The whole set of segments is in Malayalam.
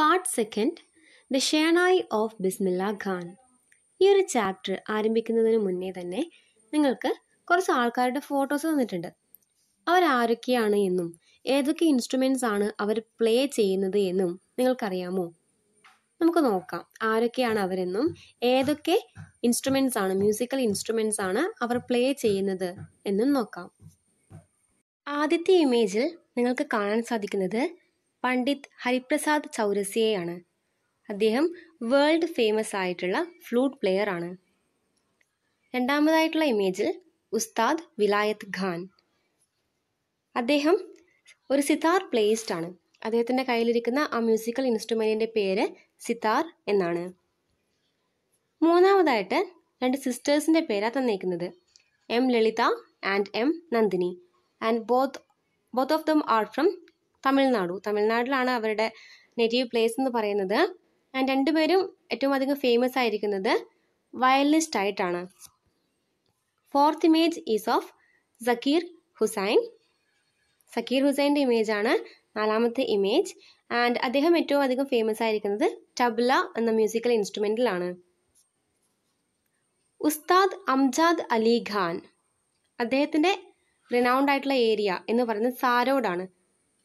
Part second the shehnai of Bismillah Khan ഈ ഒരു ചാപ്റ്റർ ആരംഭിക്കുന്നതിന് മുന്നേ തന്നെ നിങ്ങൾക്ക് കുറച്ച് ആൾക്കാരുടെ ഫോട്ടോസ് തന്നിട്ടുണ്ട് അവർ ആരൊക്കെയാണ് എന്നും ഏതൊക്കെ ഇൻസ്ട്രുമെൻസ് ആണ് അവർ പ്ലേ ചെയ്യുന്നത് എന്നും നിങ്ങൾക്കറിയാമോ നമുക്ക് നോക്കാം ആരൊക്കെയാണ് അവരെന്നും ഏതൊക്കെ ഇൻസ്ട്രുമെൻസ് ആണ് മ്യൂസിക്കൽ ഇൻസ്ട്രുമെൻസ് ആണ് അവർ പ്ലേ ചെയ്യുന്നത് എന്നും നോക്കാം ആദ്യത്തെ ഇമേജിൽ നിങ്ങൾക്ക് കാണാൻ സാധിക്കുന്നത് പണ്ഡിറ്റ് ഹരിപ്രസാദ് ചൗരസിയയാണ് അദ്ദേഹം വേൾഡ് ഫേമസ് ആയിട്ടുള്ള ഫ്ലൂട്ട് പ്ലെയർ ആണ് രണ്ടാമതായിട്ടുള്ള ഇമേജിൽ ഉസ്താദ് വിലായത്ത് ഖാൻ അദ്ദേഹം ഒരു സിതാർ പ്ലേയിസ്റ്റ് ആണ് അദ്ദേഹത്തിൻ്റെ കയ്യിലിരിക്കുന്ന ആ മ്യൂസിക്കൽ ഇൻസ്ട്രുമെൻറ്റിൻ്റെ പേര് സിതാർ എന്നാണ് മൂന്നാമതായിട്ട് രണ്ട് സിസ്റ്റേഴ്സിൻ്റെ പേരാണ് തന്നേക്കുന്നത് M Lalitha and M Nandini and both both of them are from Tamil Nadu തമിഴ്നാട്ടിലാണ് അവരുടെ നെറ്റീവ് പ്ലേസ് എന്ന് പറയുന്നത് ആൻഡ് രണ്ടുപേരും ഏറ്റവും അധികം ഫേമസ് ആയിരിക്കുന്നത് വയലിനിസ്റ്റ് ആയിട്ടാണ് fourth image is of Zakir Hussain Zakir ഹുസൈൻ്റെ ഇമേജ് ആണ് നാലാമത്തെ ഇമേജ് ആൻഡ് അദ്ദേഹം ഏറ്റവും അധികം ഫേമസ് ആയിരിക്കുന്നത് ടബ്ല എന്ന മ്യൂസിക്കൽ ഇൻസ്ട്രുമെൻറ്റിലാണ് ഉസ്താദ് അംജാദ് അലി ഖാൻ അദ്ദേഹത്തിൻ്റെ റിനൗണ്ട് ആയിട്ടുള്ള ഏരിയ എന്ന് പറയുന്നത് സാരോഡാണ്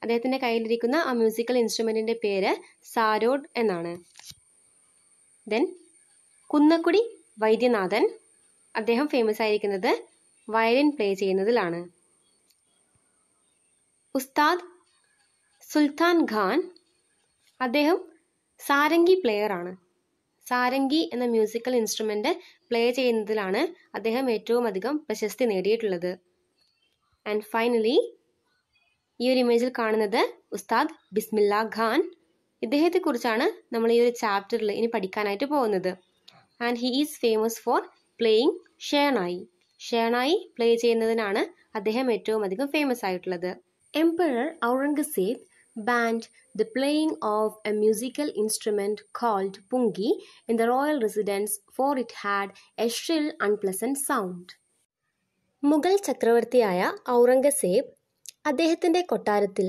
അദ്ദേഹത്തിൻ്റെ കയ്യിലിരിക്കുന്ന ആ മ്യൂസിക്കൽ ഇൻസ്ട്രുമെൻറ്റിൻ്റെ പേര് സാരോഡ് എന്നാണ് ദെൻ കുന്നക്കുടി വൈദ്യനാഥൻ അദ്ദേഹം ഫേമസ് ആയിരിക്കുന്നത് വയലിൻ പ്ലേ ചെയ്യുന്നതിലാണ് ഉസ്താദ് സുൽത്താൻ ഖാൻ അദ്ദേഹം സാരംഗി പ്ലെയർ ആണ് സാരംഗി എന്ന മ്യൂസിക്കൽ ഇൻസ്ട്രുമെൻ്റ് പ്ലേ ചെയ്യുന്നതിലാണ് അദ്ദേഹം ഏറ്റവും അധികം പ്രശസ്തി നേടിയിട്ടുള്ളത് ആൻഡ് ഫൈനലി ഈ ഒരു ഇമേജിൽ കാണുന്നത് ഉസ്താദ് ബിസ്മില്ല ഖാൻ ഇദ്ദേഹത്തെ കുറിച്ചാണ് നമ്മൾ ഈ ഒരു ചാപ്റ്ററിൽ ഇനി പഠിക്കാനായിട്ട് പോകുന്നത് and he is famous for playing shehnai shehnai play ചെയ്യുന്നതിനാണ് അദ്ദേഹം ഏറ്റവും അധികം ഫേമസ് ആയിട്ടുള്ളത് emperor Aurangzeb banned the playing of a musical instrument called pungi in the royal residence for it had a shrill unpleasant sound Mughal ചക്രവർത്തിയായ ഔറംഗസേബ് അദ്ദേഹത്തിൻ്റെ കൊട്ടാരത്തിൽ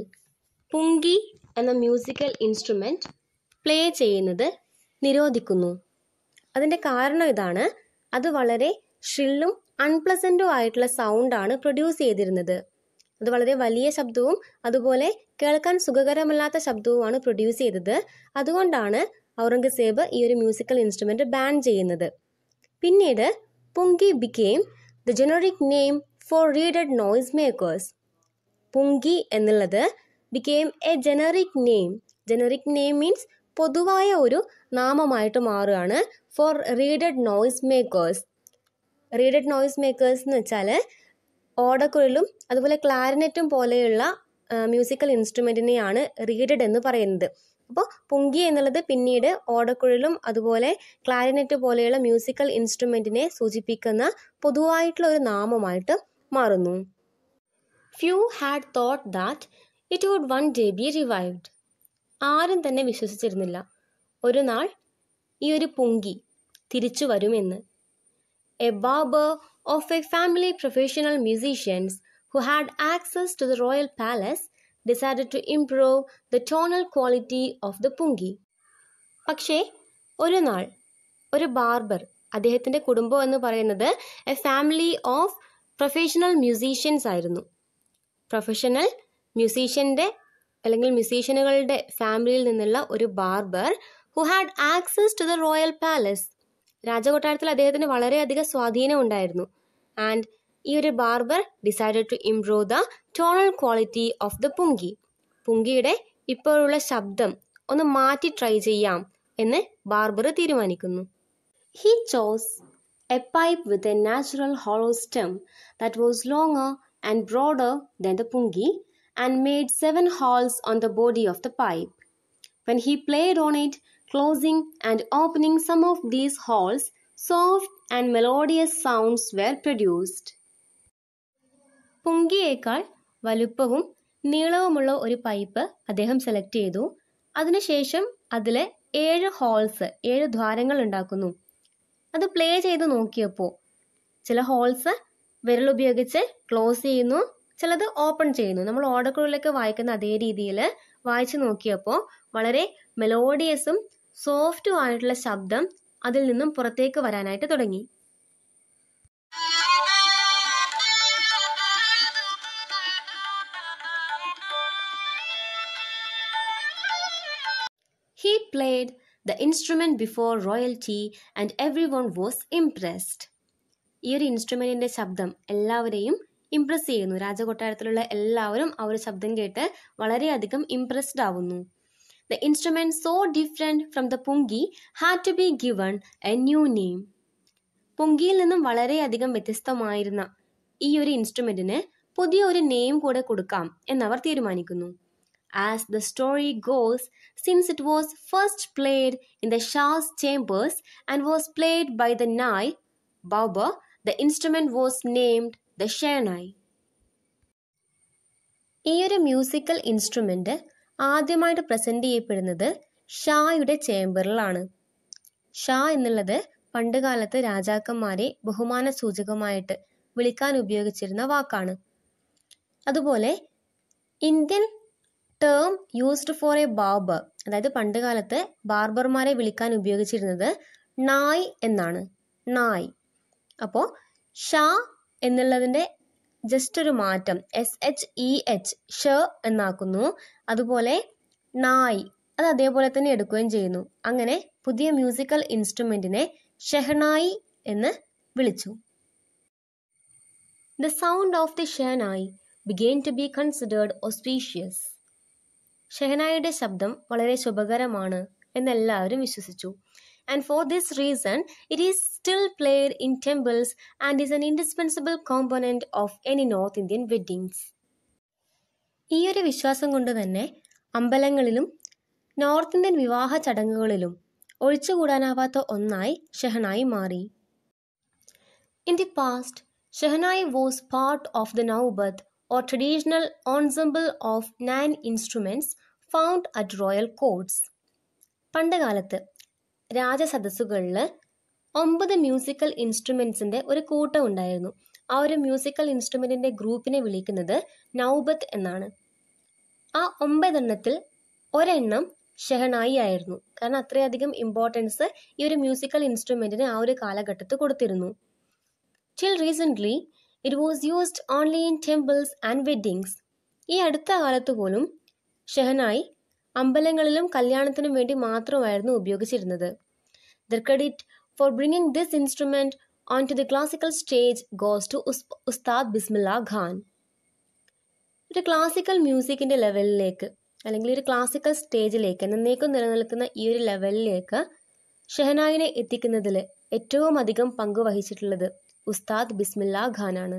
പുങ്കി എന്ന മ്യൂസിക്കൽ ഇൻസ്ട്രുമെൻ്റ് പ്ലേ ചെയ്യുന്നത് നിരോധിക്കുന്നു അതിൻ്റെ കാരണം ഇതാണ് അത് വളരെ ഷ്രില്ലും അൺപ്ലസൻറ്റും ആയിട്ടുള്ള സൗണ്ടാണ് പ്രൊഡ്യൂസ് ചെയ്തിരുന്നത് അത് വളരെ വലിയ ശബ്ദവും അതുപോലെ കേൾക്കാൻ സുഖകരമല്ലാത്ത ശബ്ദവുമാണ് പ്രൊഡ്യൂസ് ചെയ്തത് അതുകൊണ്ടാണ് ഔറംഗസേബ് ഈ ഒരു മ്യൂസിക്കൽ ഇൻസ്ട്രുമെൻ്റ് ബാൻ ചെയ്യുന്നത് പിന്നീട് pungi became the generic name for reeded noise makers pungi എന്നുള്ളത് became a generic name generic name means പൊതുവായ ഒരു നാമമായിട്ട് മാറുകയാണ് for reeded noise makers reeded noise makers എന്ന് വെച്ചാൽ ഓടക്കുഴലും അതുപോലെ ക്ലാരിനെറ്റും പോലെയുള്ള മ്യൂസിക്കൽ ഇൻസ്ട്രുമെൻറ്റിനെയാണ് റീഡഡ് എന്ന് പറയുന്നത് അപ്പോൾ പുങ്കി എന്നുള്ളത് പിന്നീട് ഓടക്കുഴലും അതുപോലെ ക്ലാരിനെറ്റ് പോലെയുള്ള മ്യൂസിക്കൽ ഇൻസ്ട്രുമെൻറ്റിനെ സൂചിപ്പിക്കുന്ന പൊതുവായിട്ടുള്ള ഒരു നാമമായിട്ട് മാറുന്നു few had thought that it would one day be revived ആരും തന്നെ വിശ്വസിച്ചിരുന്നില്ല ഒരു നാൾ ഈ ഒരു പുങ്കി തിരിച്ചു വരുമെന്ന് a barber of a family professional musicians who had access to the royal palace decided to improve the tonal quality of the pungi പക്ഷേ ഒരു നാൾ ഒരു ബാർബർ അദ്ദേഹത്തിൻ്റെ കുടുംബം എന്ന് പറയുന്നത് a family of professional musicians ആയിരുന്നു പ്രൊഫഷണൽ മ്യൂസീഷ്യൻ്റെ അല്ലെങ്കിൽ മ്യൂസീഷ്യനുകളുടെ ഫാമിലിയിൽ നിന്നുള്ള ഒരു barber who had access to the royal palace രാജകൊട്ടാരത്തിൽ അദ്ദേഹത്തിന് വളരെയധികം സ്വാധീനം ഉണ്ടായിരുന്നു ആൻഡ് ഈ ഒരു barber decided to improve the tonal quality of the pungi പുങ്കിയുടെ ഇപ്പോഴുള്ള ശബ്ദം ഒന്ന് മാറ്റി ട്രൈ ചെയ്യാം എന്ന് ബാർബർ തീരുമാനിക്കുന്നു he chose a pipe with a natural hollow stem that was long and broader than the pungi and made seven holes on the body of the pipe. When he played on it, closing and opening some of these holes, soft and melodious sounds were produced. പുങ്കിയേക്കാൾ വലുപ്പവും നീളവുമുള്ള ഒരു പൈപ്പ് അദ്ദേഹം സെലക്ട് ചെയ്തു അതിനുശേഷം അതിൽ ഏഴ് ഹോൾസ് ഏഴ് ദ്വാരങ്ങൾ ഉണ്ടാക്കുന്നു അത് പ്ലേ ചെയ്ത് നോക്കിയപ്പോൾ ചില ഹോൾസ് ഉപയോഗിച്ച് ക്ലോസ് ചെയ്യുന്നു ചിലത് ഓപ്പൺ ചെയ്യുന്നു നമ്മൾ ഓടക്കുഴലൊക്കെ വായിക്കുന്ന അതേ രീതിയിൽ വായിച്ചു നോക്കിയപ്പോൾ വളരെ മെലോഡിയസും സോഫ്റ്റും ആയിട്ടുള്ള ശബ്ദം അതിൽ നിന്നും പുറത്തേക്ക് വരാനായിട്ട് തുടങ്ങി played the instrument before royalty and everyone was impressed ഈ ഒരു ഇൻസ്ട്രുമെൻറ്റിൻ്റെ ശബ്ദം എല്ലാവരെയും ഇംപ്രസ് ചെയ്യുന്നു രാജകൊട്ടാരത്തിലുള്ള എല്ലാവരും ആ ഒരു ശബ്ദം കേട്ട് വളരെയധികം ഇംപ്രസ്ഡ് ആവുന്നു the instrument so different from the pungi had to be given a new name പുങ്കിയിൽ നിന്നും വളരെയധികം വ്യത്യസ്തമായിരുന്ന ഈ ഒരു ഇൻസ്ട്രുമെൻറ്റിന് പുതിയ ഒരു നെയിം കൂടെ കൊടുക്കാം എന്നവർ തീരുമാനിക്കുന്നു as the story goes since it was first played in the shah's chambers and was played by the nai ബൗബ The instrument was named the shehnai ഈ ഒരു മ്യൂസിക്കൽ ഇൻസ്ട്രുമെൻ്റ് ആദ്യമായിട്ട് പ്രസൻറ്റ് ചെയ്യപ്പെടുന്നത് ഷായുടെ ചേംബറിലാണ് ഷാ എന്നുള്ളത് പണ്ടുകാലത്ത് രാജാക്കന്മാരെ ബഹുമാന സൂചകമായിട്ട് വിളിക്കാൻ ഉപയോഗിച്ചിരുന്ന വാക്കാണ് അതുപോലെ Indian term used for a barber അതായത് പണ്ടുകാലത്ത് ബാർബർമാരെ വിളിക്കാൻ ഉപയോഗിച്ചിരുന്നത് നായ് എന്നാണ് നായ് അപ്പോൾ ഷ എന്നുള്ളതിൻ്റെ ജസ്റ്റ് ഒരു മാറ്റം എസ് എച്ച് ഇ എച്ച് ഷ എന്നാക്കുന്നു അതുപോലെ നായ് അത് അതേപോലെ തന്നെ എടുക്കുകയും ചെയ്യുന്നു അങ്ങനെ പുതിയ മ്യൂസിക്കൽ ഇൻസ്ട്രുമെൻറ്റിനെ ഷെഹനായി എന്ന് വിളിച്ചു the sound of the shehnai began to be considered auspicious ഷെഹനായിയുടെ ശബ്ദം വളരെ ശുഭകരമാണ് എന്നെല്ലാവരും വിശ്വസിച്ചു and for this reason it is still played in temples and is an indispensable component of any North Indian weddings. ഈ ഒരു വിശ്വാസം കൊണ്ട് തന്നെ അമ്പലങ്ങളിലും നോർത്ത് ഇന്ത്യൻ വിവാഹ ചടങ്ങുകളിലും ഒഴിച്ചുകൂടാനാവാത്ത ഒന്നായി ഷെഹനായി മാറി in the past shehnai was part of the naubat or traditional ensemble of nine instruments found at royal courts. പണ്ടുകാലത്ത് രാജസദസ്സുകളിൽ ഒമ്പത് മ്യൂസിക്കൽ ഇൻസ്ട്രുമെന്റ്സിന്റെ ഒരു കൂട്ടം ഉണ്ടായിരുന്നു ആ ഒരു മ്യൂസിക്കൽ ഇൻസ്ട്രുമെന്റിന്റെ ഗ്രൂപ്പിനെ വിളിക്കുന്നത് നൗബത്ത് എന്നാണ് ആ ഒമ്പതെണ്ണത്തിൽ ഒരെണ്ണം ഷെഹനായി ആയിരുന്നു കാരണം അത്രയധികം ഇമ്പോർട്ടൻസ് ഈ ഒരു മ്യൂസിക്കൽ ഇൻസ്ട്രുമെന്റിന് ആ ഒരു കാലഘട്ടത്തിൽ കൊടുത്തിരുന്നു till recently it was used only in temples and weddings ഈ അടുത്ത കാലത്ത് പോലും ഷെഹനായി അമ്പലങ്ങളിലും കല്യാണത്തിനും വേണ്ടി മാത്രമായിരുന്നു ഉപയോഗിച്ചിരുന്നത് the credit for bringing this instrument on to the classical stage goes to Ustad Bismillah Khan ഒരു ക്ലാസിക്കൽ മ്യൂസിക്കിന്റെ ലെവലിലേക്ക് അല്ലെങ്കിൽ ഒരു ക്ലാസിക്കൽ സ്റ്റേജിലേക്ക് എന്നേക്കും നിലനിൽക്കുന്ന ഈ ഒരു ലെവലിലേക്ക് ഷെഹനായിനെ എത്തിക്കുന്നതിൽ ഏറ്റവും അധികം പങ്കുവഹിച്ചിട്ടുള്ളത് ഉസ്താദ് ബിസ്മില്ല ഖാനാണ്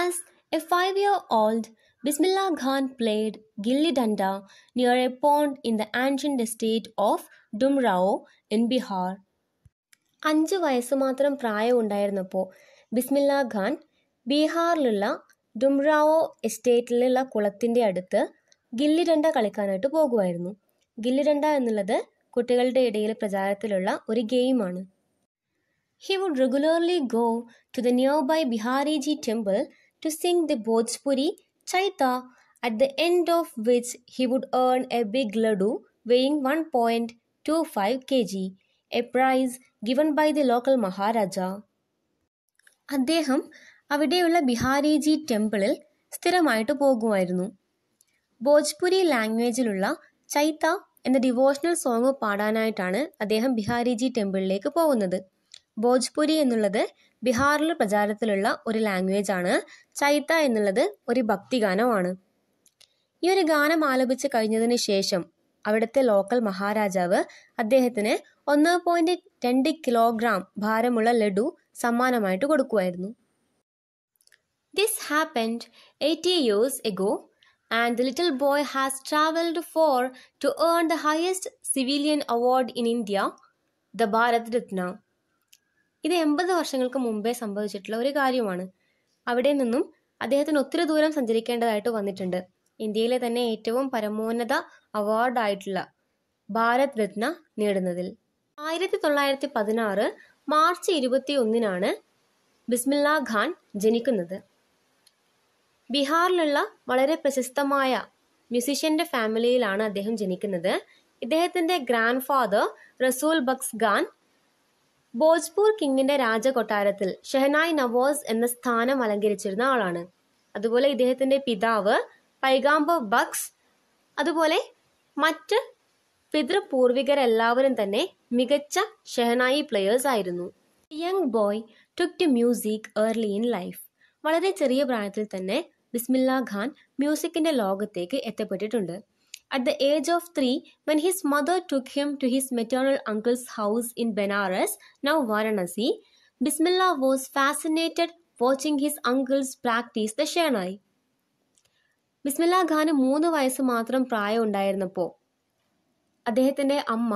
as a five year old Bismillah Khan played Gilli Danda near a pond in the ancient estate of Dumrao in Bihar. അഞ്ച് വയസ്സ് മാത്രം പ്രായമുണ്ടായിരുന്നപ്പോൾ ബിസ്മില്ല ഖാൻ ബീഹാറിലുള്ള ഡുംറാവോ എസ്റ്റേറ്റിലുള്ള കുളത്തിൻ്റെ അടുത്ത് ഗില്ലി ഡണ്ട കളിക്കാനായിട്ട് പോകുമായിരുന്നു ഗില്ലി ഡണ്ട എന്നുള്ളത് കുട്ടികളുടെ ഇടയിൽ പ്രചാരത്തിലുള്ള ഒരു ഗെയിമാണ് he would regularly go to the nearby Bihariji temple to sing the Bhojpuri chaita, at the end of which he would earn a big laddu weighing 1.25 kg, a prize given by the local Maharaja. അദ്ദേഹം അവിടെയുള്ള ബിഹാരിജി ടെമ്പിളിൽ സ്ഥിരമായിട്ട് പോകുമായിരുന്നു ഭോജ്പുരി ലാംഗ്വേജിലുള്ള ചൈത്ത എന്ന ഡിവോഷണൽ സോങ് പാടാനായിട്ടാണ് അദ്ദേഹം ബിഹാരിജി ടെമ്പിളിലേക്ക് പോകുന്നത് ഭോജ്പുരി എന്നുള്ളത് ബീഹാറിൽ പ്രചാരത്തിലുള്ള ഒരു ലാംഗ്വേജ് ആണ് ചൈത്ത എന്നുള്ളത് ഒരു ഭക്തിഗാനമാണ് ഈ ഒരു ഗാനം ആലപിച്ച് കഴിഞ്ഞതിന് ശേഷം അവിടുത്തെ ലോക്കൽ മഹാരാജാവ് അദ്ദേഹത്തിന് ഒന്ന് പോയിന്റ് രണ്ട് കിലോഗ്രാം ഭാരമുള്ള ലഡു സമ്മാനമായിട്ട് കൊടുക്കുമായിരുന്നു this happened eighty years ago and the little boy has travelled far to earn the highest civilian award in India the Bharat Ratna ഇത് എൺപത് വർഷങ്ങൾക്ക് മുമ്പേ സംഭവിച്ചിട്ടുള്ള ഒരു കാര്യമാണ് അവിടെ നിന്നും അദ്ദേഹത്തിന് ഒത്തിരി ദൂരം സഞ്ചരിക്കേണ്ടതായിട്ട് വന്നിട്ടുണ്ട് ഇന്ത്യയിലെ തന്നെ ഏറ്റവും പരമോന്നത അവാർഡായിട്ടുള്ള ഭാരത് രത്ന നേടുന്നതിൽ ആയിരത്തി തൊള്ളായിരത്തി പതിനാറ് മാർച്ച് ഇരുപത്തി ഒന്നിനാണ് ബിസ്മില്ല ഖാൻ ജനിക്കുന്നത് ബീഹാറിലുള്ള വളരെ പ്രശസ്തമായ മ്യൂസിഷ്യന്റെ ഫാമിലിയിലാണ് അദ്ദേഹം ജനിക്കുന്നത് ഇദ്ദേഹത്തിന്റെ ഗ്രാൻഡ് ഫാദർ റസൂൽ ബക്സ് ഖാൻ ഭോജ്പൂർ കിങ്ങിന്റെ രാജകൊട്ടാരത്തിൽ ഷെഹനായ് നവാസ് എന്ന സ്ഥാനം അലങ്കരിച്ചിരുന്ന ആളാണ് അതുപോലെ ഇദ്ദേഹത്തിന്റെ പിതാവ് പൈഗാംബർ ബക്സ് അതുപോലെ മറ്റ് പിതൃപൂർവികരെല്ലാവരും തന്നെ മികച്ച ഷെഹനായി പ്ലെയേഴ്സ് ആയിരുന്നു young boy took to music early in life വളരെ ചെറിയ പ്രായത്തിൽ തന്നെ ബിസ്മില്ല ഖാൻ മ്യൂസിക്കിന്റെ ലോകത്തേക്ക് എത്തപ്പെട്ടിട്ടുണ്ട് at the age of three when his mother took him to his maternal uncle's house in Benares, now Varanasi. Bismillah was fascinated watching his uncles practice the ഷെണായി ബിസ്മില്ല ഖാന് മൂന്ന് വയസ്സ് മാത്രം പ്രായം ഉണ്ടായിരുന്നപ്പോൾ അദ്ദേഹത്തിൻ്റെ അമ്മ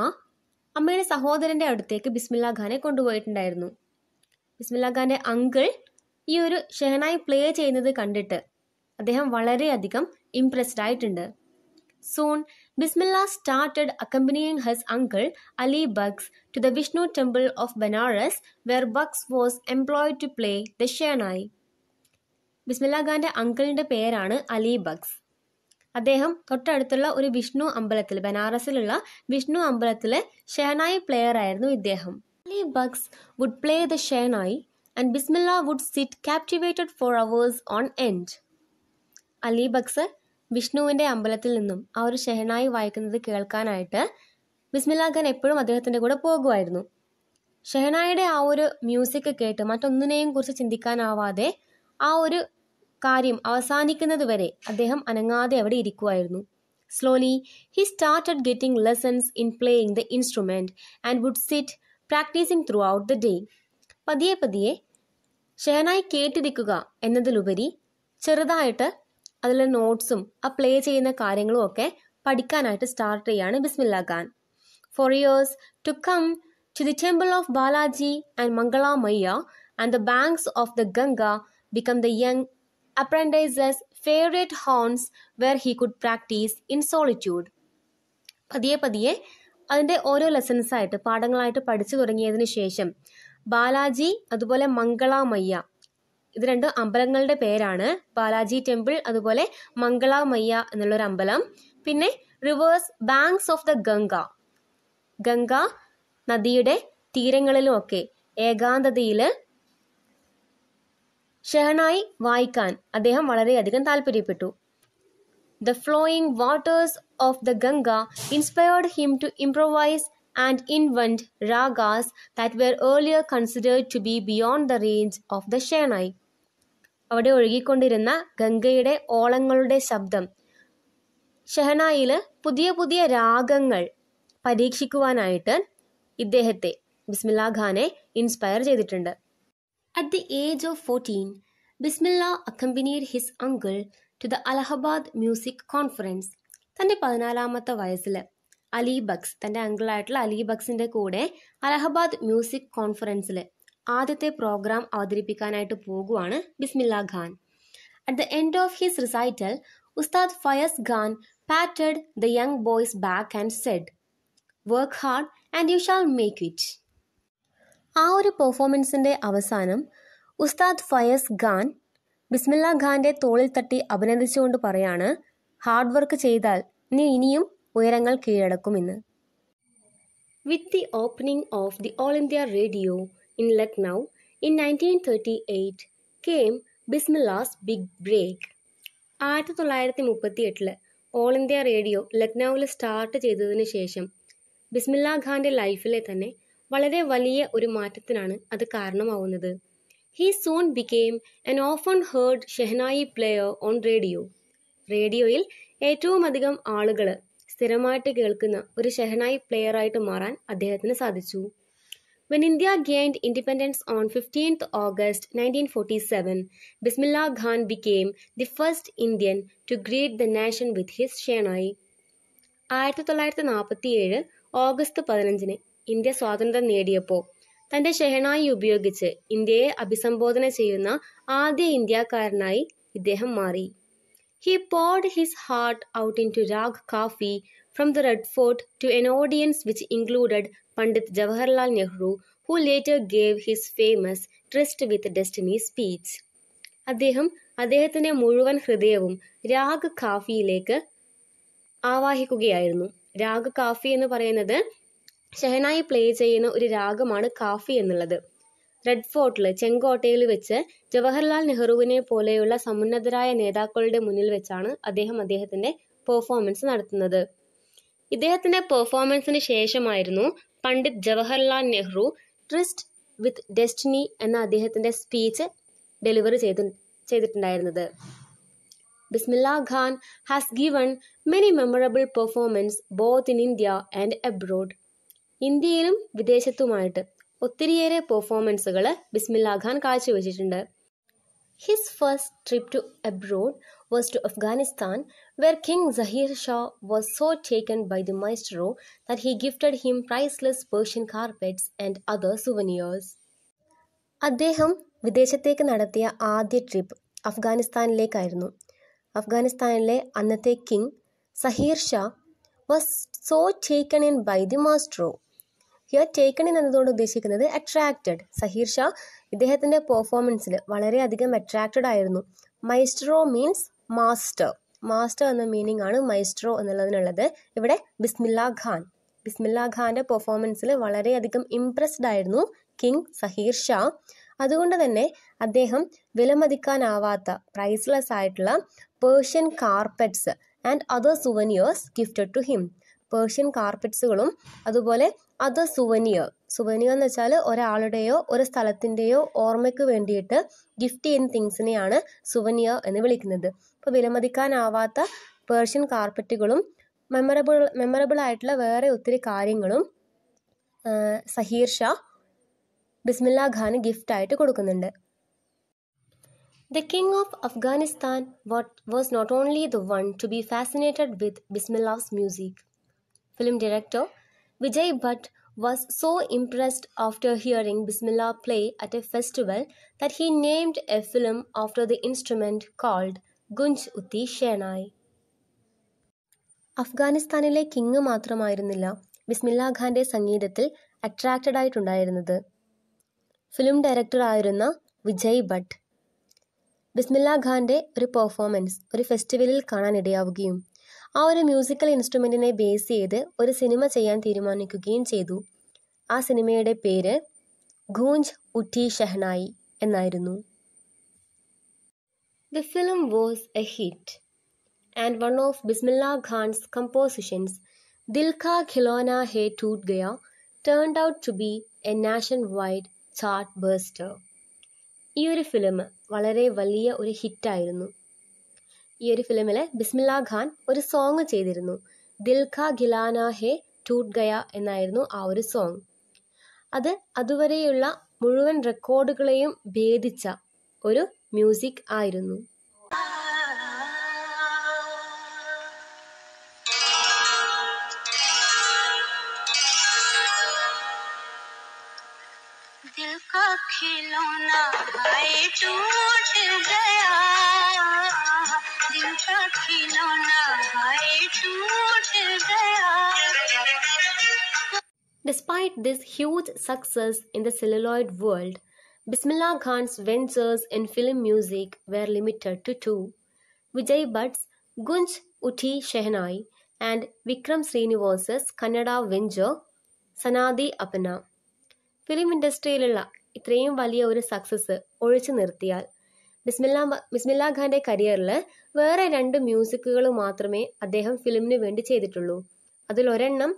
അമ്മയുടെ സഹോദരൻ്റെ അടുത്തേക്ക് ബിസ്മില്ല ഖാനെ കൊണ്ടുപോയിട്ടുണ്ടായിരുന്നു ബിസ്മില്ല ഖാൻ്റെ അങ്കിൾ ഈ ഒരു ഷെഹനായി പ്ലേ ചെയ്യുന്നത് കണ്ടിട്ട് അദ്ദേഹം വളരെയധികം ഇംപ്രസ്ഡ് ആയിട്ടുണ്ട് Soon, Bismillah started accompanying his uncle Ali Bugs to the Vishnu temple of Benares, where Bugs was employed to play the ഷെനായി ബിസ്മില്ലാ ഖാന്റെ അങ്കിളിന്റെ പേരാണ് അലി ബഗ്സ് അദ്ദേഹം തൊട്ടടുത്തുള്ള ഒരു വിഷ്ണു അമ്പലത്തിൽ ബനാറസിലുള്ള വിഷ്ണു അമ്പലത്തിലെ ഷെഹനായി പ്ലെയർ ആയിരുന്നു ഇദ്ദേഹം Ali Bux would play the shehnai and Bismillah would sit captivated for hours on end Ali Bux വിഷ്ണുവിൻ്റെ അമ്പലത്തിൽ നിന്നും ആ ഒരു ഷെഹനായി വായിക്കുന്നത് കേൾക്കാനായിട്ട് ബിസ്മില്ലാ ഖാൻ എപ്പോഴും അദ്ദേഹത്തിൻ്റെ കൂടെ പോകുമായിരുന്നു ഷെഹനായിയുടെ ആ ഒരു മ്യൂസിക് കേട്ട് മറ്റൊന്നിനെയും കുറിച്ച് ചിന്തിക്കാനാവാതെ ആ ഒരു കാര്യം അവസാനിക്കുന്നത് വരെ അദ്ദേഹം അനങ്ങാതെ അവിടെ ഇരിക്കുമായിരുന്നു slowly he started getting lessons in playing the instrument and would sit practising throughout the day പതിയെ പതിയെ ഷെഹനായി കേട്ടിരിക്കുക എന്നതിലുപരി ചെറുതായിട്ട് അതിലെ നോട്ട്സും ആ പ്ലേ ചെയ്യുന്ന കാര്യങ്ങളും ഒക്കെ പഠിക്കാനായിട്ട് സ്റ്റാർട്ട് ചെയ്യാണ് Bismillah Khan for years to come to the temple of Balaji and Maiya and the banks of the Ganga became the young apprentice's favourite haunts where he could practise in solitude പതിയെ പതിയെ അതിൻ്റെ ഓരോ ലെസൺസായിട്ട് പാഠങ്ങളായിട്ട് പഠിച്ചു തുടങ്ങിയതിന് ശേഷം ബാലാജി അതുപോലെ മംഗളാമയ്യ ഇത് രണ്ട് അമ്പലങ്ങളുടെ പേരാണ് ബാലാജി ടെമ്പിൾ അതുപോലെ മയ്യ എന്നുള്ളൊരു അമ്പലം പിന്നെ rivers banks of the Ganga Ganga നദിയുടെ ഒക്കെ ഏകാന്തതയിൽ ഷെഹനായി വായിക്കാൻ അദ്ദേഹം വളരെയധികം താല്പര്യപ്പെട്ടു the flowing waters of the Ganga inspired him to improvise and invent ragas that were earlier considered to be beyond the range of the Shernai. അവിടെ ഒഴുകിക്കൊണ്ടിരുന്ന ഗംഗയുടെ ഓളങ്ങളുടെ ശബ്ദം ഷെഹനായിൽ പുതിയ പുതിയ രാഗങ്ങൾ പരീക്ഷിക്കുവാനായിട്ട് ഇദ്ദേഹത്തെ ബിസ്മില്ല ഖാനെ ഇൻസ്പയർ ചെയ്തിട്ടുണ്ട് at the age of fourteen Bismillah accompanied his uncle to the Allahabad music conference തൻ്റെ പതിനാലാമത്തെ വയസ്സിൽ അലി ബക്സ് തൻ്റെ അങ്കിളായിട്ടുള്ള അലി ബക്സിൻ്റെ കൂടെ അലഹബാദ് മ്യൂസിക് കോൺഫറൻസിൽ ആദ്യത്തെ പ്രോഗ്രാം അവതരിപ്പിക്കാനായിട്ട് പോകുവാണ് Bismillah Khan at the end of his recital Ustad Faiyaz Khan patted the young boy's back and said work hard and you shall make it ആ ഒരു പെർഫോമൻസിൻ്റെ അവസാനം ഉസ്താദ് ഫയസ് ഖാൻ ബിസ്മില്ല ഖാൻ്റെ തോളിൽ തട്ടി അഭിനന്ദിച്ചുകൊണ്ട് പറയാണ് ഹാർഡ് വർക്ക് ചെയ്താൽ നീ ഇനിയും ഉയരങ്ങൾ കീഴടക്കുമെന്ന് with the opening of the all India radio in Lucknow in 1938 came Bismillah's Big Break. ആയിരത്തി തൊള്ളായിരത്തി മുപ്പത്തി എട്ടില് ഓൾ ഇന്ത്യ റേഡിയോ ലക്നൌവിൽ സ്റ്റാർട്ട് ചെയ്തതിന് ശേഷം ബിസ്മില്ലാ ഖാന്റെ ലൈഫിലെ തന്നെ വളരെ വലിയ ഒരു മാറ്റത്തിനാണ് അത് കാരണമാവുന്നത് he soon became an often heard shehnai player on radio റേഡിയോയിൽ ഏറ്റവും അധികം ആളുകൾ സ്ഥിരമായിട്ട് കേൾക്കുന്ന ഒരു ഷെഹനായി പ്ലെയറായിട്ട് മാറാൻ അദ്ദേഹത്തിന് സാധിച്ചു When India gained independence on 15 August 1947, Bismillah Khan became the first Indian to greet the nation with his shenai. August 15, India Swatantra Nediapo. തന്റെ ഷെഹനായി ഉപയോഗിച്ച് ഇന്ത്യയെ അഭിസംബോധന ചെയ്യുന്ന ആദ്യ ഇന്ത്യക്കാരനായി ഇദ്ദേഹം മാറി he He poured his heart out into rag കാഫി from the Red Fort to an audience which included. Pandit Jawaharlal Nehru, who later gave his famous Trust with Destiny speech. അദ്ദേഹം അദ്ദേഹത്തിന്റെ മുഴുവൻ ഹൃദയവും രാഗ് കാഫിയിലേക്ക് ആവാഹിക്കുകയായിരുന്നു രാഗ് കാഫി എന്ന് പറയുന്നത് ഷെഹനായി പ്ലേ ചെയ്യുന്ന ഒരു രാഗമാണ് കാഫി എന്നുള്ളത് റെഡ് ഫോർട്ടിൽ ചെങ്കോട്ടയിൽ വെച്ച് ജവഹർലാൽ നെഹ്റുവിനെ പോലെയുള്ള സമുന്നതരായ നേതാക്കളുടെ മുന്നിൽ വെച്ചാണ് അദ്ദേഹം അദ്ദേഹത്തിന്റെ പെർഫോമൻസ് നടത്തുന്നത് ഇദ്ദേഹത്തിന്റെ പെർഫോമൻസിന് ശേഷമായിരുന്നു Pandit Jawaharlal Nehru tryst with destiny എന്ന അദ്ദേഹത്തിൻ്റെ സ്പീച്ച് ഡെലിവറി ചെയ്തു ചെയ്തിട്ടുണ്ടായിരുന്നത് Bismillah Khan has given many memorable performance both in India and abroad ഇന്ത്യയിലും വിദേശത്തുമായിട്ട് ഒത്തിരിയേറെ പെർഫോമൻസുകൾ ബിസ്മില്ല ഖാൻ കാഴ്ചവെച്ചിട്ടുണ്ട് his first trip to abroad was to Afghanistan, where King Zahir Shah was so taken by the maestro that he gifted him priceless Persian carpets and other souvenirs. അദ്ദേഹം വിദേശത്തേക്ക് നടത്തിയ ആദ്യ ട്രിപ്പ് അഫ്ഗാനിസ്ഥാനിലേക്കായിരുന്നു അഫ്ഗാനിസ്ഥാനിലെ അന്നത്തെ king Zahir Shah was so taken in by the maestro here taken in എന്നതുകൊണ്ട് ഉദ്ദേശിക്കുന്നത് അട്രാക്റ്റഡ് സഹീർ ഷാ ഇദ്ദേഹത്തിൻ്റെ പെർഫോമൻസിൽ വളരെയധികം അട്രാക്റ്റഡ് ആയിരുന്നു മൈസ്ട്രോ മീൻസ് മാസ്റ്റർ മാസ്റ്റർ എന്ന മീനിങ് ആണ് മൈസ്ട്രോ എന്നുള്ളതിനുള്ളത് ഇവിടെ ബിസ്മില്ല ഖാൻ ബിസ്മില്ല ഖാന്റെ പെർഫോമൻസിൽ വളരെയധികം ഇംപ്രസ്ഡ് ആയിരുന്നു കിങ് സഹീർ ഷാ അതുകൊണ്ട് തന്നെ അദ്ദേഹം വിലമതിക്കാനാവാത്ത പ്രൈസ്ലെസ് ആയിട്ടുള്ള Persian carpets and other souvenirs gifted to him Persian കാർപ്പറ്റ്സുകളും അതുപോലെ അത് സുവനിയർ സുവനിയർ എന്ന് വെച്ചാൽ ഒരാളുടെയോ ഒരു സ്ഥലത്തിൻ്റെയോ ഓർമ്മയ്ക്ക് വേണ്ടിയിട്ട് ഗിഫ്റ്റ് ചെയ്യുന്ന തിങ്സിനെയാണ് സുവനിയർ എന്ന് വിളിക്കുന്നത് അപ്പോൾ വിലമതിക്കാനാവാത്ത പേർഷ്യൻ കാർപ്പറ്റുകളും മെമ്മറബിൾ മെമ്മറബിൾ ആയിട്ടുള്ള വേറെ ഒത്തിരി കാര്യങ്ങളും സഹീർ ഷാ ബിസ്മില്ല ഖാന് ആയിട്ട് കൊടുക്കുന്നുണ്ട് king of Afghanistan Afghanistan was not only the one to be fascinated with Bismillah's music film director Vijay Bhatt was so impressed after hearing Bismillah play at a festival that he named a film after the instrument called Goonj Uthi Shehnai അഫ്ഗാനിസ്ഥാനിലെ കിങ് മാത്രമായിരുന്നില്ല ബിസ്മില്ലാ ഖാന്റെ സംഗീതത്തിൽ അട്രാക്റ്റഡ് ആയിട്ടുണ്ടായിരുന്നത് ഫിലിം ഡയറക്ടറായിരുന്ന വിജയ് ഭട്ട് ബിസ്മില്ലാ ഖാന്റെ ഒരു പെർഫോമൻസ് ഒരു ഫെസ്റ്റിവലിൽ കാണാനിടയാവുകയും ആ ഒരു മ്യൂസിക്കൽ ഇൻസ്ട്രുമെൻറ്റിനെ ബേസ് ചെയ്ത് ഒരു സിനിമ ചെയ്യാൻ തീരുമാനിക്കുകയും ചെയ്തു ആ സിനിമയുടെ പേര് ഗൂഞ്ച് ഉറ്റി ഷെഹ്നായി എന്നായിരുന്നു the film was a hit and one of Bismillah Khan's compositions Dil Ka Khilona Hai Toot Gaya turned out to be a nationwide chart buster ഈ ഒരു ഫിലിം വളരെ വലിയ ഒരു ഹിറ്റായിരുന്നു ഈ ഒരു ഫിലിമില് ബിസ്മില്ല ഖാൻ ഒരു സോങ് ചെയ്തിരുന്നു ദിൽഖ ഖിലാന ഹെ ടൂട്ട് ഗയ എന്നായിരുന്നു ആ ഒരു സോങ് അത് അതുവരെയുള്ള മുഴുവൻ റെക്കോർഡുകളെയും ഭേദിച്ച ഒരു മ്യൂസിക് ആയിരുന്നു Despite this huge success in the celluloid world, Bismillah Khan's ventures in film music were limited to two Vijay Bhatt's Gunj Uthi Shehnai and Vikram Srinivas's Kannada venture Sanaadi Appanna film ഇൻഡസ്ട്രിയിലുള്ള ഇത്രയും വലിയ ഒരു സക്സസ് ഒഴിച്ചു നിർത്തിയാൽ ബിസ്മില്ല ബിസ്മില്ല ഖാന്റെ കരിയറിൽ വേറെ രണ്ട് മ്യൂസിക്കുകൾ മാത്രമേ അദ്ദേഹം ഫിലിമിന് വേണ്ടി ചെയ്തിട്ടുള്ളൂ അതിലൊരെണ്ണം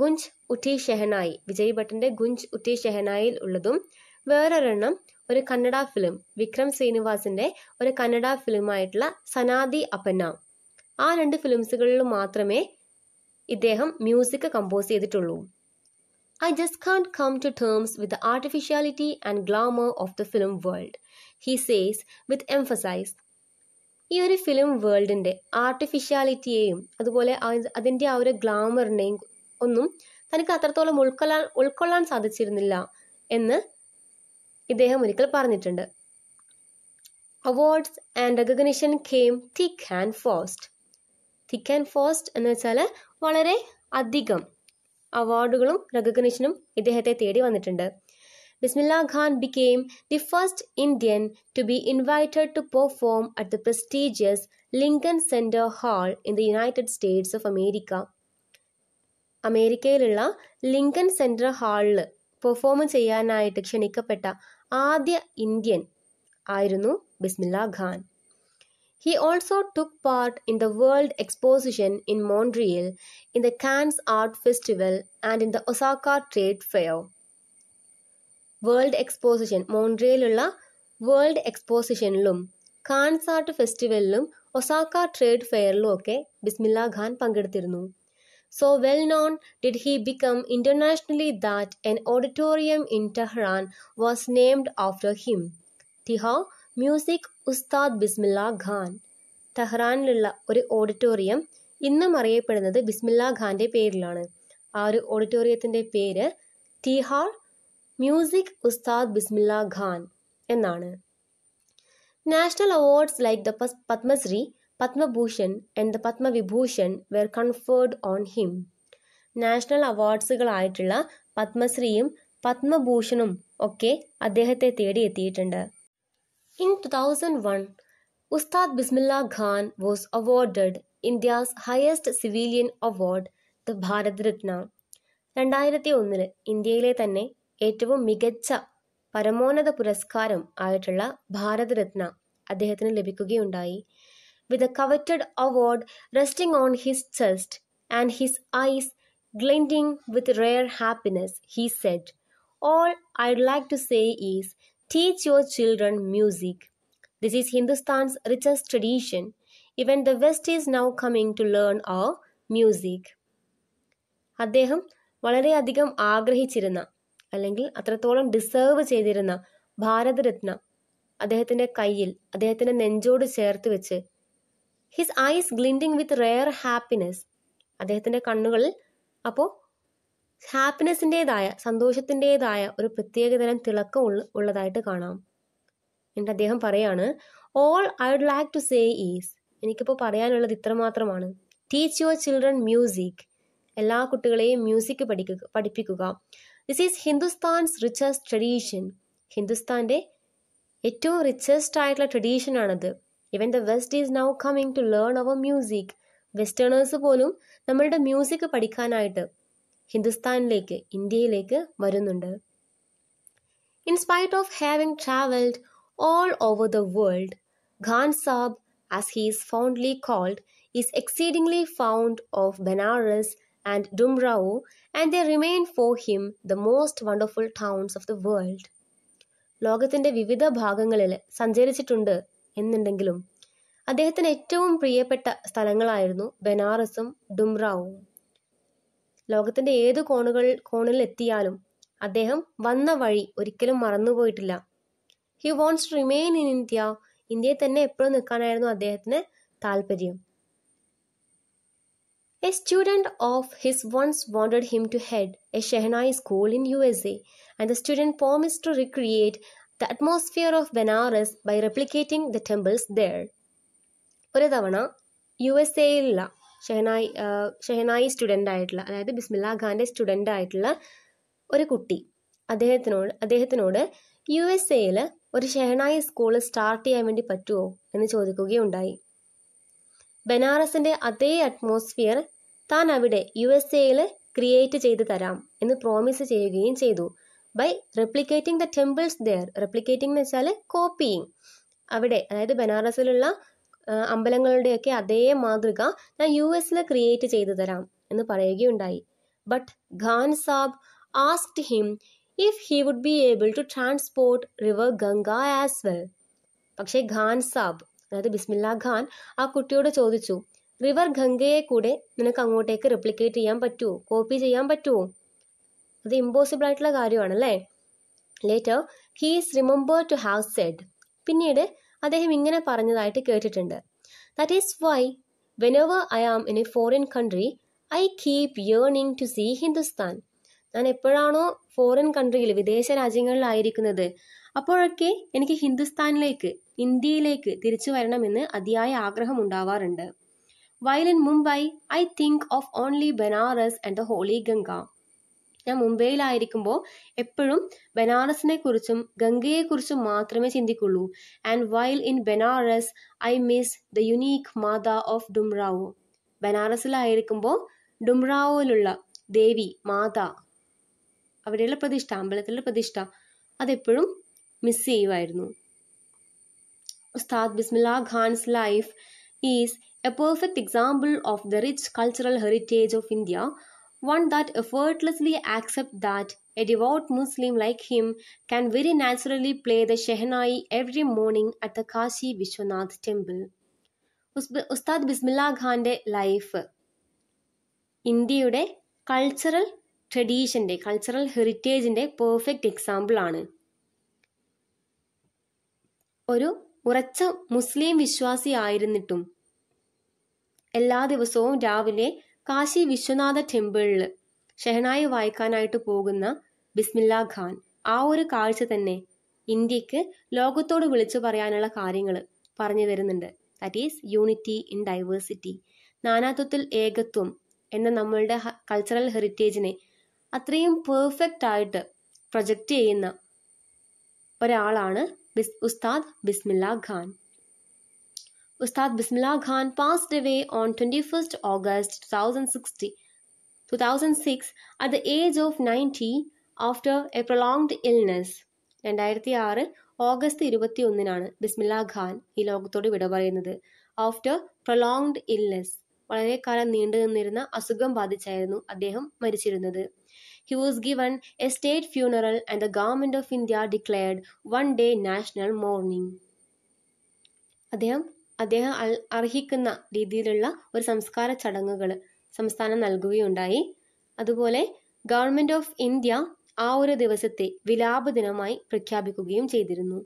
ഗുഞ്ച് ഉട്ടി ഷെഹനായി വിജയ് ഭട്ടിന്റെ ഗുഞ്ച് ഉട്ടി ഷെഹനായിൽ ഉള്ളതും വേറൊരെണ്ണം ഒരു കന്നഡ ഫിലിം വിക്രം ശ്രീനിവാസിന്റെ ഒരു കന്നഡ ഫിലിമായിട്ടുള്ള സനാദി അപ്പന്ന ആ രണ്ട് ഫിലിംസുകളിൽ മാത്രമേ ഇദ്ദേഹം മ്യൂസിക് കമ്പോസ് ചെയ്തിട്ടുള്ളൂ I just can't come to terms with the artificiality and glamour of the film world he says with emphasise ഈ ഒരു ഫിലിം വേൾഡിന്റെ ആർട്ടിഫിഷ്യാലിറ്റിയെയും അതുപോലെ അതിന്റെ ആ ഒരു ഗ്ലാമറിനെയും ഒന്നും തനിക്ക് അത്രത്തോളം ഉൾക്കൊള്ളാൻ ഉൾക്കൊള്ളാൻ സാധിച്ചിരുന്നില്ല എന്ന് ഇദ്ദേഹം ഒരിക്കൽ പറഞ്ഞിട്ടുണ്ട് awards and recognition came thick and fast thick and fast എന്ന് വെച്ചാൽ വളരെ അധികം അവാർഡുകളും റെക്കഗ്നിഷനും ഇദ്ദേഹത്തെ തേടി വന്നിട്ടുണ്ട് Bismillah Khan became the first Indian to be invited to perform at the prestigious Lincoln centre hall in the United States of America അമേരിക്കയിലുള്ള ലിങ്കൺ സെൻട്രൽ ഹാളിൽ പെർഫോം ചെയ്യാനായിട്ട് ക്ഷണിക്കപ്പെട്ട ആദ്യ ഇന്ത്യൻ ആയിരുന്നു Bismillah Khan he also took part in the world exposition in Montreal in the cans art festival and in the Osaka trade fair world exposition മോൺട്രിയലുള്ള വേൾഡ് എക്സ്പോസിഷനിലും കാൻസ് ആർട്ട് ഫെസ്റ്റിവലിലും ഒസാക്ക ട്രേഡ് ഫെയറിലും ഒക്കെ ബിസ്മില്ല ഖാൻ പങ്കെടുത്തിരുന്നു So well known did he become internationally that an auditorium in Tehran was named after him. Tihar music Ustad Bismillah Khan തെഹ്റാനിലുള്ള ഒരു ഓഡിറ്റോറിയം ഇന്നും അറിയപ്പെടുന്നത് ബിസ്മില്ല ഖാൻ്റെ പേരിലാണ് ആ ഒരു ഓഡിറ്റോറിയത്തിൻ്റെ പേര് തിഹാർ മ്യൂസിക് ഉസ്താദ് ബിസ്മില്ല ഖാൻ എന്നാണ് national awards like the Padma Shri Padma Bhushan and the were conferred on him national അവാർഡ്സുകളായിട്ടുള്ള പത്മശ്രീയും പത്മഭൂഷണും ഒക്കെ അദ്ദേഹത്തെ തേടിയെത്തിയിട്ടുണ്ട് in two thousand one Ustad Bismillah Khan was awarded India's highest civilian award the Bharat Ratna രണ്ടായിരത്തി ഒന്നിൽ ഇന്ത്യയിലെ തന്നെ ഏറ്റവും മികച്ച പരമോന്നത പുരസ്കാരം ആയിട്ടുള്ള ഭാരത് രത്ന അദ്ദേഹത്തിന് ലഭിക്കുകയുണ്ടായി with the coveted award resting on his chest and his eyes glinting with rare happiness, he said, All I'd like to say is teach your children music. This is Hindustan's richest tradition. Even the West is now coming to learn our music. അദ്ദേഹം വളരെയധികം ആഗ്രഹിച്ചിരുന്ന അല്ലെങ്കിൽ അത്രത്തോളം ഡിസേർവ് ചെയ്തിരുന്ന ഭാരതരത്ന അദ്ദേഹത്തിൻ്റെ കയ്യിൽ അദ്ദേഹത്തിൻ്റെ നെഞ്ചോട് ചേർത്ത് വെച്ച് his eyes glinting with rare happiness അദ്ദേഹത്തിൻ്റെ കണ്ണുകളിൽ അപ്പോൾ ഹാപ്പിനെസ്സിൻ്റെതായ സന്തോഷത്തിൻ്റെതായ ഒരു പ്രത്യേകതരം തിളക്കം ഉള്ള ഉള്ളതായിട്ട് കാണാം എന്നിട്ട് അദ്ദേഹം പറയാണ് all I would like to say is എനിക്കിപ്പോൾ പറയാനുള്ളത് ഇത്ര മാത്രമാണ് ടീച്ച് യുവർ ചിൽഡ്രൻ മ്യൂസിക് എല്ലാ കുട്ടികളെയും മ്യൂസിക് പഠിക്കുക പഠിപ്പിക്കുക this is Hindustan's richest tradition ഹിന്ദുസ്ഥാൻ്റെ ഏറ്റവും റിച്ചസ്റ്റ് ആയിട്ടുള്ള ട്രഡീഷനാണത് even the west is now coming to learn our music westerners പോലും നമ്മളുടെ മ്യൂസിക് പഠിക്കാനായിട്ട് ഹിന്ദുസ്ഥാനിലേക്ക് ഇന്ത്യയിലേക്ക് വരുന്നുണ്ട് in spite of having travelled all over the world Khan Sahab as he is fondly called is exceedingly fond of Banaras and Dumraon and the remain for him the most wonderful towns of the world ലോകത്തിൻ്റെ വിവിധ ഭാഗങ്ങളിൽ സഞ്ചരിച്ചിട്ടുണ്ട് എന്നുണ്ടെങ്കിലും അദ്ദേഹത്തിന് ഏറ്റവും പ്രിയപ്പെട്ട സ്ഥലങ്ങളായിരുന്നു ബനാറസും ഡുംറാവും ലോകത്തിന്റെ ഏത് കോണുകൾ കോണിൽ എത്തിയാലും അദ്ദേഹം വന്ന വഴി ഒരിക്കലും മറന്നുപോയിട്ടില്ല he wants to remain in India ഇന്ത്യയിൽ തന്നെ എപ്പോഴും നിൽക്കാനായിരുന്നു അദ്ദേഹത്തിന് താല്പര്യം a student of his once wanted him to head a shehnai school in U S A and the student promise to recreate the atmosphere of Banaras by replicating the temples there ഒരു തവണ യു എസ് എയിലുള്ള ഷെഹനായി ഷെഹനായി സ്റ്റുഡൻ്റ് ആയിട്ടുള്ള അതായത് ബിസ്മില്ല ഖാൻ്റെ സ്റ്റുഡൻ്റ് ആയിട്ടുള്ള ഒരു കുട്ടി അദ്ദേഹത്തിനോട് അദ്ദേഹത്തിനോട് യു എസ് എയിൽ ഒരു ഷെഹനായി സ്കൂൾ സ്റ്റാർട്ട് ചെയ്യാൻ വേണ്ടി പറ്റുമോ എന്ന് ചോദിക്കുകയുണ്ടായി ബനാറസിൻ്റെ അതേ അറ്റ്മോസ്ഫിയർ താൻ അവിടെ യു എസ് എയിൽ ക്രിയേറ്റ് ചെയ്ത് തരാം എന്ന് പ്രോമിസ് ചെയ്യുകയും ചെയ്തു by replicating the temples there replicating എന്ന് വെച്ചാൽ കോപ്പിയിങ് അവിടെ അതായത് ബനാറസിലുള്ള അമ്പലങ്ങളുടെയൊക്കെ അതേ മാതൃക ഞാൻ യു എസില് ക്രിയേറ്റ് ചെയ്തു തരാം എന്ന് പറയുകയുണ്ടായി but Khan Sahab asked him if he would be able to transport river Ganga as well പക്ഷേ ഖാൻ സാബ് അതായത് ബിസ്മില്ല ഖാൻ ആ കുട്ടിയോട് ചോദിച്ചു റിവർ ഗംഗയെ കൂടെ നിനക്ക് അങ്ങോട്ടേക്ക് റെപ്ലിക്കേറ്റ് ചെയ്യാൻ പറ്റുമോ കോപ്പി ചെയ്യാൻ പറ്റുമോ അത് ഇമ്പോസിബിൾ ആയിട്ടുള്ള കാര്യമാണ് അല്ലേ later he's is remember to have said പിന്നീട് അദ്ദേഹം ഇങ്ങനെ പറഞ്ഞതായിട്ട് കേട്ടിട്ടുണ്ട് that is why whenever I am in a foreign country I keep yearning to see Hindustan ഞാൻ എപ്പോഴാണോ ഫോറിൻ കൺട്രിയിൽ വിദേശ രാജ്യങ്ങളിലായിരിക്കുന്നത് അപ്പോഴൊക്കെ എനിക്ക് ഹിന്ദുസ്ഥാനിലേക്ക് ഇന്ത്യയിലേക്ക് തിരിച്ചു വരണമെന്ന് അതിയായ ആഗ്രഹം ഉണ്ടാവാറുണ്ട് while in Mumbai I think of only Banaras and the holy Ganga ഞാൻ മുംബൈയിലായിരിക്കുമ്പോൾ എപ്പോഴും ബനാറസിനെ കുറിച്ചും ഗംഗയെക്കുറിച്ചും മാത്രമേ ചിന്തിക്കുള്ളൂ and while in Banaras I miss the unique Mata of Dumraon ബനാറസിലായിരിക്കുമ്പോൾ ഡുംറാവോയിലുള്ള ദേവി മാത അവിടെയുള്ള പ്രതിഷ്ഠ അമ്പലത്തിലുള്ള പ്രതിഷ്ഠ അതെപ്പോഴും മിസ് ചെയ്യുമായിരുന്നു Ustad Bismillah Khan's life is a perfect example of the rich cultural heritage of India one that effortlessly accepts that a devout Muslim like him can very naturally play the Shehnai every morning at the Kashi Vishwanath temple. ഉസ്താദ് ബിസ്മില്ല ഖാന്റെ ലൈഫ് ഇന്ത്യയുടെ കൾച്ചറൽ ട്രഡീഷൻ്റെ കൾച്ചറൽ ഹെറിറ്റേജിൻ്റെ പെർഫെക്റ്റ് എക്സാമ്പിൾ ആണ് ഒരു ഉറച്ച മുസ്ലിം വിശ്വാസി ആയിരുന്നിട്ടും എല്ലാ ദിവസവും രാവിലെ കാശി വിശ്വനാഥ ടെമ്പിളിൽ ഷെഹനായി വായിക്കാനായിട്ട് പോകുന്ന ബിസ്മില്ല ഖാൻ ആ ഒരു കാഴ്ച തന്നെ ഇന്ത്യക്ക് ലോകത്തോട് വിളിച്ചു പറയാനുള്ള കാര്യങ്ങൾ പറഞ്ഞു തരുന്നുണ്ട് that is unity in diversity നാനാത്വത്തിൽ ഏകത്വം എന്ന നമ്മളുടെ കൾച്ചറൽ ഹെറിറ്റേജിനെ അത്രയും പെർഫെക്റ്റ് ആയിട്ട് പ്രൊജക്റ്റ് ചെയ്യുന്ന ഒരാളാണ് ബിസ് ഉസ്താദ് Bismillah Khan Ustad Bismillah Khan passed away on 21st August 2006 at the age of 90 after a prolonged illness. രണ്ടായിരത്തി ആറ് ഓഗസ്റ്റ് ഇരുപത്തി ഒന്നിനാണ് ബിസ്മില്ല ഖാൻ ഈ ലോകത്തോട് വിട പറയുന്നത് ആഫ്റ്റർ പ്രൊലോങ്ഡ് ഇൽനെസ് വളരെ കാലം നീണ്ടു നിന്നിരുന്ന അസുഖം ബാധിച്ചായിരുന്നു അദ്ദേഹം മരിച്ചിരുന്നത് he was given a state funeral and the government of India declared one day national mourning അദ്ദേഹം അദ്ദേഹം അർഹിക്കുന്ന രീതിയിലുള്ള ഒരു സംസ്കാര ചടങ്ങുകൾ സംസ്ഥാനം നൽകുകയുണ്ടായി അതുപോലെ ഗവൺമെന്റ് ഓഫ് ഇന്ത്യ ആ ഒരു ദിവസത്തെ വിലാപ ദിനമായി പ്രഖ്യാപിക്കുകയും ചെയ്തിരുന്നു